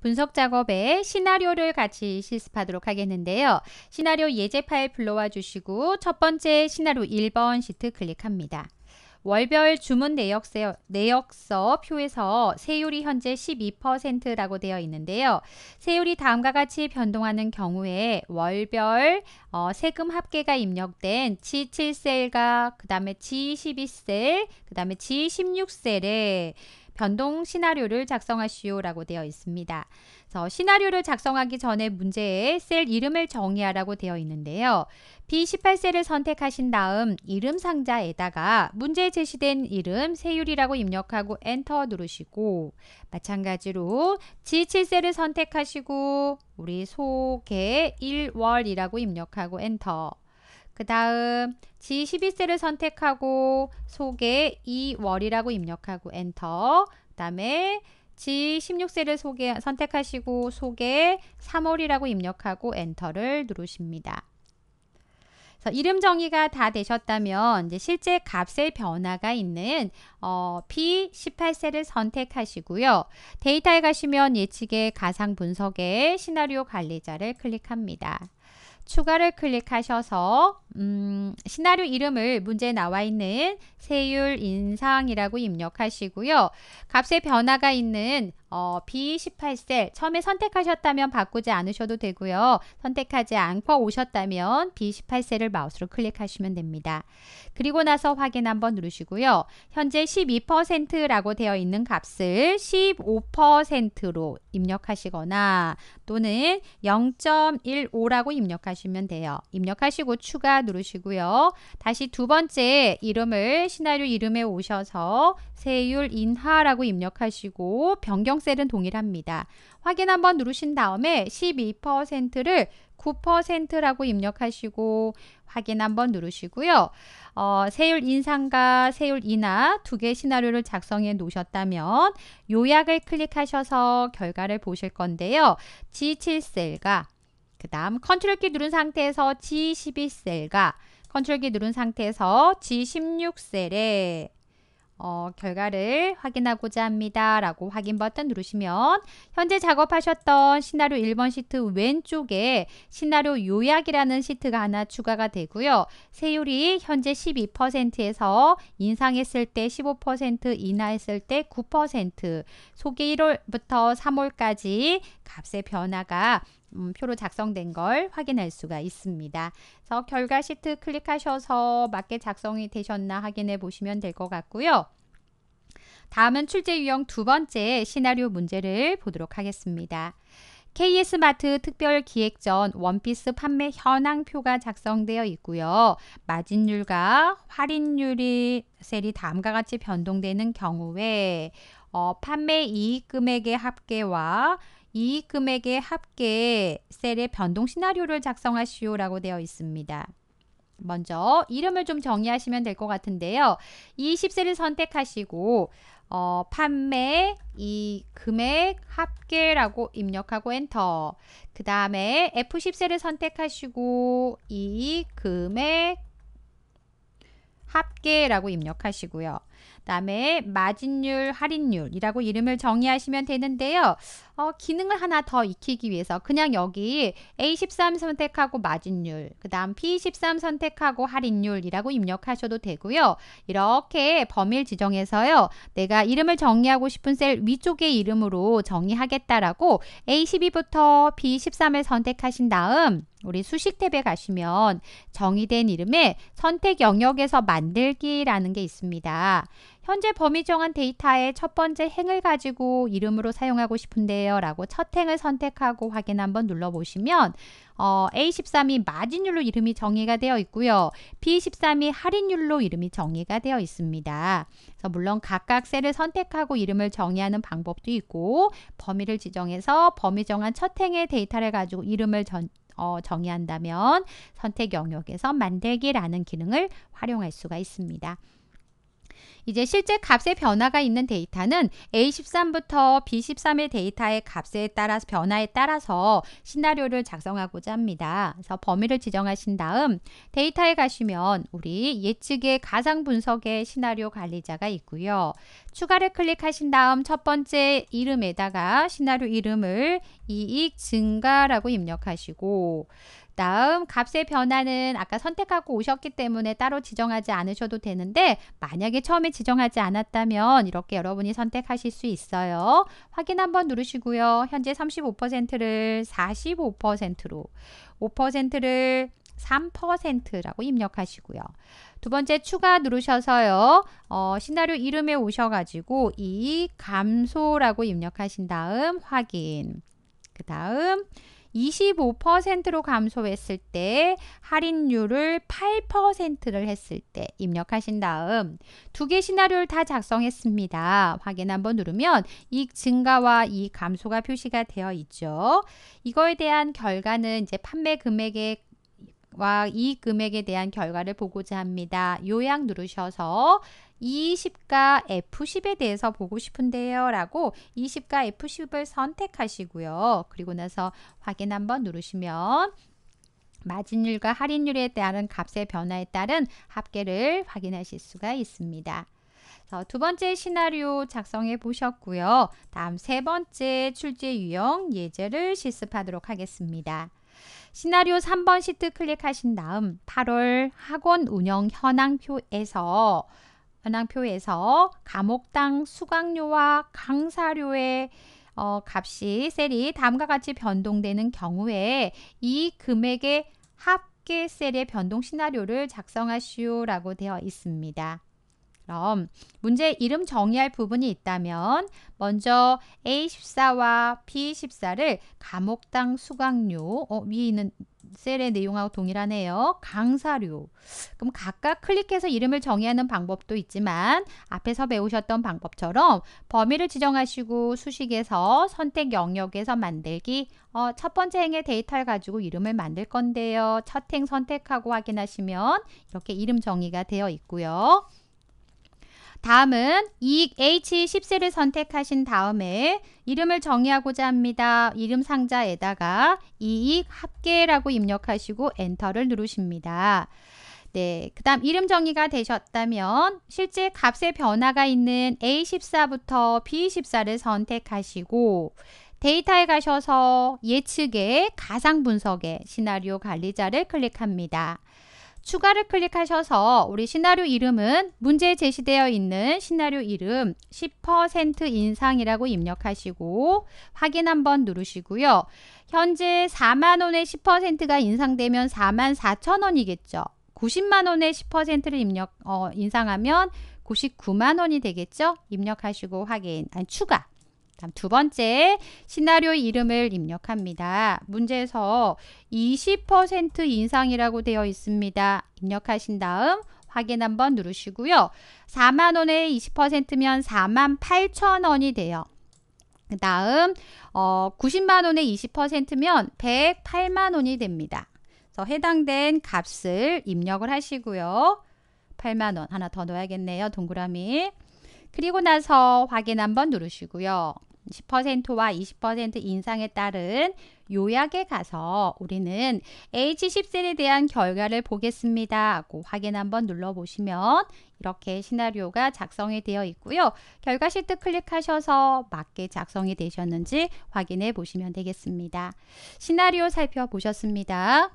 분석 작업에 시나리오를 같이 실습하도록 하겠는데요. 시나리오 예제 파일 불러와 주시고 첫 번째 시나리오 1번 시트 클릭합니다. 월별 주문 내역서, 내역서 표에서 세율이 현재 12%라고 되어 있는데요. 세율이 다음과 같이 변동하는 경우에 월별 어, 세금 합계가 입력된 G7셀과 그 다음에 G12셀, 그 다음에 G16셀에 변동 시나리오를 작성하시오라고 되어 있습니다. 그래서 시나리오를 작성하기 전에 문제에 셀 이름을 정의하라고 되어 있는데요. B18셀을 선택하신 다음 이름 상자에다가 문제에 제시된 이름 세율이라고 입력하고 엔터 누르시고 마찬가지로 G7셀을 선택하시고 우리 소개 1월이라고 입력하고 엔터 그 다음 g 1 2셀을 선택하고 속에 2월이라고 입력하고 엔터 그 다음에 G16셀을 소개, 선택하시고 속에 3월이라고 입력하고 엔터를 누르십니다. 이름 정의가 다 되셨다면 이제 실제 값의 변화가 있는 어, B18셀을 선택하시고요. 데이터에 가시면 예측의 가상 분석의 시나리오 관리자를 클릭합니다. 추가를 클릭하셔서 음, 시나리오 이름을 문제에 나와 있는 세율 인상이라고 입력하시고요. 값의 변화가 있는 어, B18셀 처음에 선택하셨다면 바꾸지 않으셔도 되고요. 선택하지 않고 오셨다면 B18셀을 마우스로 클릭하시면 됩니다. 그리고 나서 확인 한번 누르시고요. 현재 12%라고 되어 있는 값을 15%로 입력하시거나 또는 0.15라고 입력하시면 돼요. 입력하시고 추가 누르시고요. 다시 두 번째 이름을 시나리오 이름에 오셔서 세율 인하라고 입력하시고 변경 형셀은 동일합니다. 확인 한번 누르신 다음에 12%를 9%라고 입력하시고 확인 한번 누르시고요. 어, 세율 인상과 세율 인하 두개 시나리오를 작성해 놓으셨다면 요약을 클릭하셔서 결과를 보실 건데요. G7셀과 그 다음 컨트롤 키 누른 상태에서 G12셀과 컨트롤 키 누른 상태에서 G16셀에 어, 결과를 확인하고자 합니다. 라고 확인 버튼 누르시면 현재 작업하셨던 시나리오 1번 시트 왼쪽에 시나리오 요약이라는 시트가 하나 추가가 되고요. 세율이 현재 12%에서 인상했을 때 15% 인하했을 때 9% 소개 1월부터 3월까지 값의 변화가 음, 표로 작성된 걸 확인할 수가 있습니다. 그래서 결과 시트 클릭하셔서 맞게 작성이 되셨나 확인해 보시면 될 것 같고요. 다음은 출제 유형 두 번째 시나리오 문제를 보도록 하겠습니다. KS마트 특별 기획전 원피스 판매 현황표가 작성되어 있고요. 마진율과 할인율이 셀이 다음과 같이 변동되는 경우에 어, 판매 이익 금액의 합계와 이익 금액의 합계 셀의 변동 시나리오를 작성하시오라고 되어 있습니다. 먼저 이름을 좀 정의하시면 될 것 같은데요. 이0세를 선택하시고 어, 판매, 이 금액, 합계라고 입력하고 엔터. 그 다음에 F10세를 선택하시고 이 금액, 합계라고 입력하시고요. 그다음에 마진율, 할인율이라고 이름을 정의하시면 되는데요. 어, 기능을 하나 더 익히기 위해서 그냥 여기 A13 선택하고 마진율, 그다음 P13 선택하고 할인율이라고 입력하셔도 되고요. 이렇게 범일 지정해서요. 내가 이름을 정의하고 싶은 셀위쪽에 이름으로 정의하겠다라고 A12부터 B13을 선택하신 다음 우리 수식 탭에 가시면 정의된 이름에 선택 영역에서 만들기라는 게 있습니다. 현재 범위 정한 데이터의 첫 번째 행을 가지고 이름으로 사용하고 싶은데요. 라고 첫 행을 선택하고 확인 한번 눌러보시면 어, A13이 마진율로 이름이 정의가 되어 있고요. B13이 할인율로 이름이 정의가 되어 있습니다. 그래서 물론 각각 셀을 선택하고 이름을 정의하는 방법도 있고 범위를 지정해서 범위 정한 첫 행의 데이터를 가지고 이름을 전, 어, 정의한다면 선택 영역에서 만들기라는 기능을 활용할 수가 있습니다. 이제 실제 값의 변화가 있는 데이터는 A13부터 B13의 데이터의 값에 따라서 변화에 따라서 시나리오를 작성하고자 합니다. 그래서 범위를 지정하신 다음 데이터에 가시면 우리 예측의 가상 분석의 시나리오 관리자가 있고요. 추가를 클릭하신 다음 첫 번째 이름에다가 시나리오 이름을 이익 증가라고 입력하시고 다음 값의 변화는 아까 선택하고 오셨기 때문에 따로 지정하지 않으셔도 되는데 만약에 처음에 지정하지 않았다면 이렇게 여러분이 선택하실 수 있어요. 확인 한번 누르시고요. 현재 35%를 45%로 5%를 3%라고 입력하시고요. 두 번째 추가 누르셔서요. 어, 시나리오 이름에 오셔가지고 이 감소라고 입력하신 다음 확인. 그 다음 25%로 감소했을 때 할인율을 8%를 했을 때 입력하신 다음 두 개 시나리오를 다 작성했습니다. 확인 한번 누르면 이 증가와 이 감소가 표시가 되어 있죠. 이거에 대한 결과는 이제 판매 금액의 와이 금액에 대한 결과를 보고자 합니다. 요약 누르셔서 E10과 F10에 대해서 보고 싶은데요. 라고 E10과 F10을 선택하시고요. 그리고 나서 확인 한번 누르시면 마진율과 할인율에 따른 값의 변화에 따른 합계를 확인하실 수가 있습니다. 두 번째 시나리오 작성해 보셨고요. 다음 세 번째 출제 유형 예제를 실습하도록 하겠습니다. 시나리오 3번 시트 클릭하신 다음 8월 학원 운영 현황표에서 현황표에서 감옥당 수강료와 강사료의 어, 값이 셀이 다음과 같이 변동되는 경우에 이 금액의 합계 셀의 변동 시나리오를 작성하시오라고 되어 있습니다. 그럼 음, 문제 이름 정의할 부분이 있다면 먼저 A14와 B14를 감옥당 수강료 어, 위에 있는 셀의 내용하고 동일하네요. 강사료. 그럼 각각 클릭해서 이름을 정의하는 방법도 있지만 앞에서 배우셨던 방법처럼 범위를 지정하시고 수식에서 선택 영역에서 만들기 어, 첫 번째 행의 데이터를 가지고 이름을 만들 건데요. 첫 행 선택하고 확인하시면 이렇게 이름 정의가 되어 있고요. 다음은 이익 H14를 선택하신 다음에 이름을 정의하고자 합니다. 이름 상자에다가 이익 합계라고 입력하시고 엔터를 누르십니다. 네, 그 다음 이름 정의가 되셨다면 실제 값의 변화가 있는 A14부터 B14를 선택하시고 데이터에 가셔서 예측의 가상 분석의 시나리오 관리자를 클릭합니다. 추가를 클릭하셔서 우리 시나리오 이름은 문제에 제시되어 있는 시나리오 이름 10% 인상이라고 입력하시고 확인 한번 누르시고요. 현재 4만원에 10%가 인상되면 4만 4천원이겠죠. 90만원에 10%를 입력, 어, 인상하면 99만원이 되겠죠. 입력하시고 확인, 아니 추가 다음 두 번째 시나리오 이름을 입력합니다. 문제에서 20% 인상이라고 되어 있습니다. 입력하신 다음 확인 한번 누르시고요. 4만원에 20%면 4만 8천원이 돼요. 그 다음 어, 90만원에 20%면 108만원이 됩니다. 그래서 해당된 값을 입력을 하시고요. 8만원 하나 더 넣어야겠네요. 동그라미. 그리고 나서 확인 한번 누르시고요. 10%와 20% 인상에 따른 요약에 가서 우리는 H10셀에 대한 결과를 보겠습니다. 하고 확인 한번 눌러보시면 이렇게 시나리오가 작성이 되어 있고요. 결과 시트 클릭하셔서 맞게 작성이 되셨는지 확인해 보시면 되겠습니다. 시나리오 살펴보셨습니다.